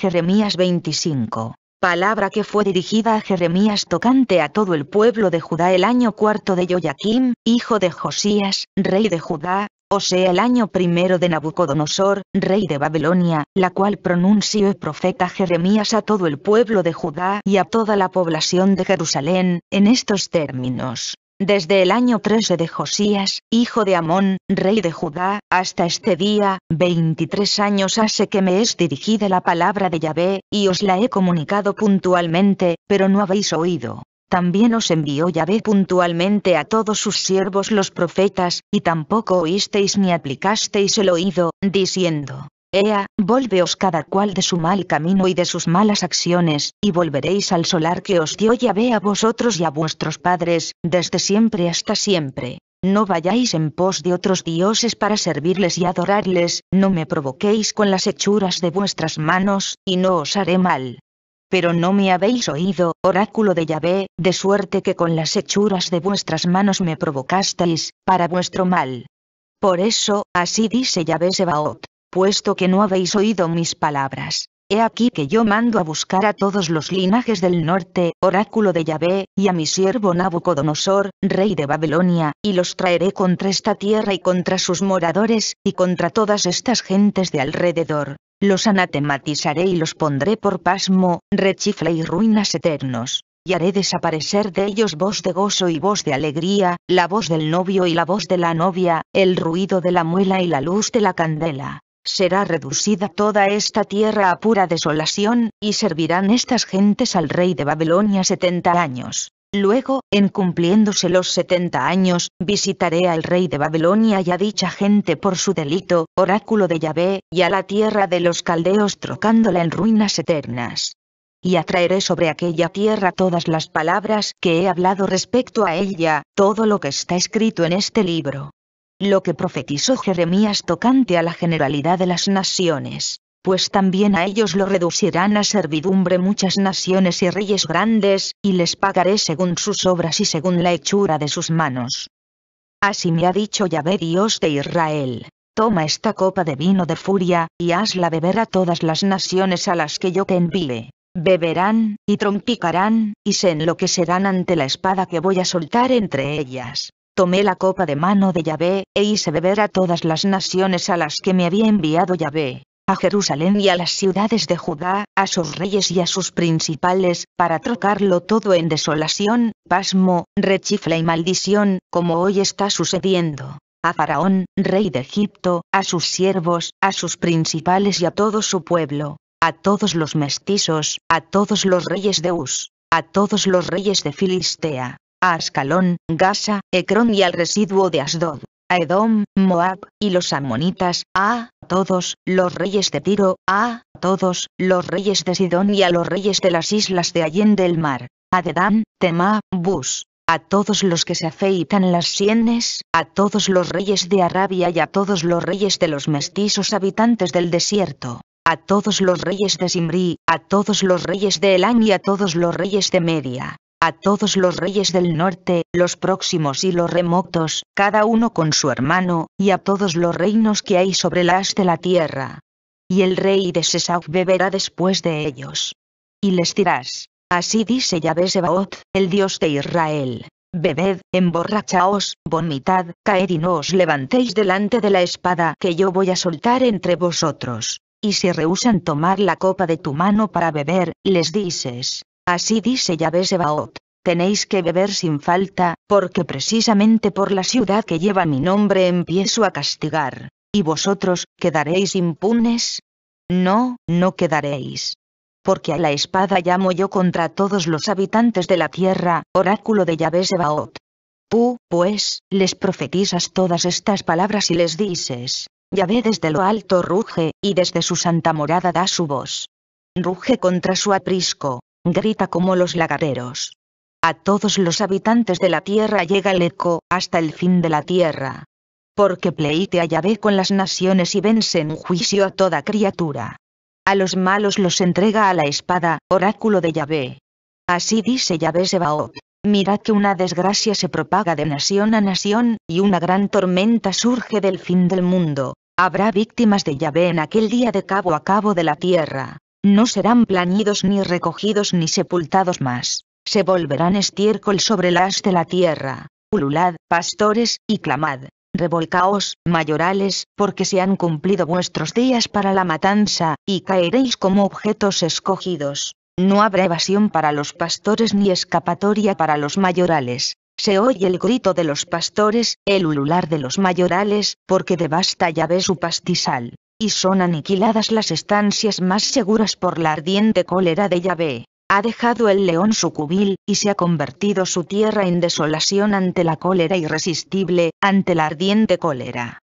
Jeremías 25. Palabra que fue dirigida a Jeremías tocante a todo el pueblo de Judá el año cuarto de Joaquim, hijo de Josías, rey de Judá, o sea el año primero de Nabucodonosor, rey de Babilonia, la cual pronunció el profeta Jeremías a todo el pueblo de Judá y a toda la población de Jerusalén, en estos términos. Desde el año 13 de Josías, hijo de Amón, rey de Judá, hasta este día, 23 años hace que me es dirigida la palabra de Yahvé, y os la he comunicado puntualmente, pero no habéis oído. También os envió Yahvé puntualmente a todos sus siervos los profetas, y tampoco oísteis ni aplicasteis el oído, diciendo, Ea, volveos cada cual de su mal camino y de sus malas acciones, y volveréis al solar que os dio Yahvé a vosotros y a vuestros padres, desde siempre hasta siempre. No vayáis en pos de otros dioses para servirles y adorarles, no me provoquéis con las hechuras de vuestras manos, y no os haré mal. Pero no me habéis oído, oráculo de Yahvé, de suerte que con las hechuras de vuestras manos me provocasteis, para vuestro mal. Por eso, así dice Yahvé Sebaot puesto que no habéis oído mis palabras. He aquí que yo mando a buscar a todos los linajes del norte, oráculo de Yahvé, y a mi siervo Nabucodonosor, rey de Babilonia, y los traeré contra esta tierra y contra sus moradores, y contra todas estas gentes de alrededor. Los anatematizaré y los pondré por pasmo, rechifle y ruinas eternos. Y haré desaparecer de ellos voz de gozo y voz de alegría, la voz del novio y la voz de la novia, el ruido de la muela y la luz de la candela será reducida toda esta tierra a pura desolación, y servirán estas gentes al rey de Babilonia setenta años. Luego, en cumpliéndose los setenta años, visitaré al rey de Babilonia y a dicha gente por su delito, oráculo de Yahvé, y a la tierra de los caldeos trocándola en ruinas eternas y atraeré sobre aquella tierra todas las palabras que he hablado respecto a ella, todo lo que está escrito en este libro lo que profetizó Jeremías tocante a la generalidad de las naciones, pues también a ellos lo reducirán a servidumbre muchas naciones y reyes grandes, y les pagaré según sus obras y según la hechura de sus manos. Así me ha dicho Yahvé Dios de Israel, toma esta copa de vino de furia, y hazla beber a todas las naciones a las que yo te envíe. Beberán, y trompicarán, y se enloquecerán ante la espada que voy a soltar entre ellas tomé la copa de mano de Yahvé, e hice beber a todas las naciones a las que me había enviado Yahvé, a Jerusalén y a las ciudades de Judá, a sus reyes y a sus principales, para trocarlo todo en desolación, pasmo, rechifla y maldición, como hoy está sucediendo. A Faraón, rey de Egipto, a sus siervos, a sus principales y a todo su pueblo, a todos los mestizos, a todos los reyes de Us, a todos los reyes de Filistea, a Ascalón, Gaza, Ecrón y al residuo de Asdod, a Edom, Moab, y los Amonitas, a todos los reyes de Tiro, a todos los reyes de Sidón y a los reyes de las islas de Allende el Mar, a Dedán, Tema, Bus, a todos los que se afeitan las sienes, a todos los reyes de Arabia y a todos los reyes de los mestizos habitantes del desierto, a todos los reyes de Simri, a todos los reyes de Elán y a todos los reyes de Media, a todos los reyes del norte, los próximos y los remotos, cada uno con su hermano, y a todos los reinos que hay sobre las de la tierra. Y el rey de Sesau beberá después de ellos. Y les dirás, así dice Yahvé Sebaot, el Dios de Israel. Bebed, emborrachaos, vomitad, caed y no os levantéis delante de la espada que yo voy a soltar entre vosotros. Y si rehusan tomar la copa de tu mano para beber, les dices, Así dice Yahvé Sebaot. Tenéis que beber sin falta, porque precisamente por la ciudad que lleva mi nombre empiezo a castigar. ¿Y vosotros, quedaréis impunes? No, no quedaréis. Porque a la espada llamo yo contra todos los habitantes de la tierra, oráculo de Yahvé Sebaot. Tú, pues, les profetizas todas estas palabras y les dices, Yahvé desde lo alto ruge, y desde su santa morada da su voz. Ruge contra su aprisco, grita como los lagareros. A todos los habitantes de la tierra llega el eco, hasta el fin de la tierra. Porque pleite a Yahvé con las naciones y vence en juicio a toda criatura. A los malos los entrega a la espada, oráculo de Yahvé. Así dice Yahvé Sebaot. Mirad que una desgracia se propaga de nación a nación, y una gran tormenta surge del fin del mundo. Habrá víctimas de Yahvé en aquel día de cabo a cabo de la tierra. No serán plañidos ni recogidos ni sepultados más, se volverán estiércol sobre la de la tierra. Ululad, pastores, y clamad, revolcaos, mayorales, porque se han cumplido vuestros días para la matanza, y caeréis como objetos escogidos. No habrá evasión para los pastores ni escapatoria para los mayorales. Se oye el grito de los pastores, el ulular de los mayorales, porque devasta ve su pastizal y son aniquiladas las estancias más seguras por la ardiente cólera de Yahvé. Ha dejado el león su cubil, y se ha convertido su tierra en desolación ante la cólera irresistible, ante la ardiente cólera.